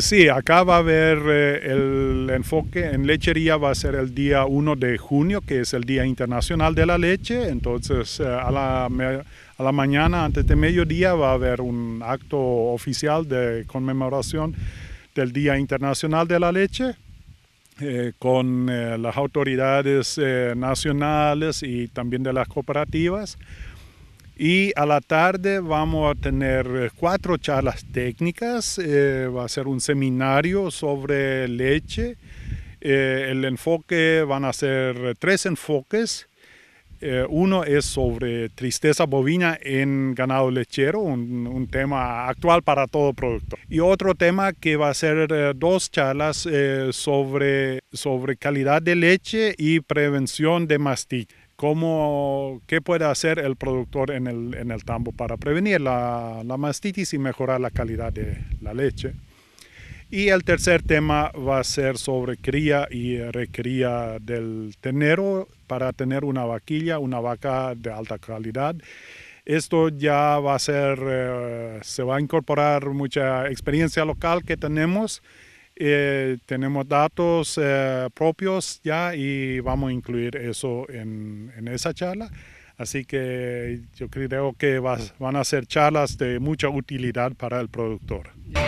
Sí, acá va a haber eh, el enfoque en lechería, va a ser el día 1 de junio, que es el Día Internacional de la Leche. Entonces, eh, a, la, mañana, antes de mediodía, va a haber un acto oficial de conmemoración del Día Internacional de la Leche. Eh, con las autoridades nacionales y también de las cooperativas y a la tarde vamos a tener eh, cuatro charlas técnicas, eh, va a ser un seminario sobre leche. Eh, el enfoque van a ser tres enfoques. uno es sobre tristeza bovina en ganado lechero, un, tema actual para todo productor. Y otro tema que va a ser dos charlas sobre, sobre calidad de leche y prevención de mastitis cómo, qué puede hacer el productor en el, en el tambo para prevenir la, mastitis y mejorar la calidad de la leche. Y el tercer tema va a ser sobre cría y recría del tenero para tener una vaquilla, una vaca de alta calidad. Esto ya va a ser, eh, se va a incorporar mucha experiencia local que tenemos eh, tenemos datos eh, propios ya y vamos a incluir eso en, esa charla. Así que yo creo que van a ser charlas de mucha utilidad para el productor.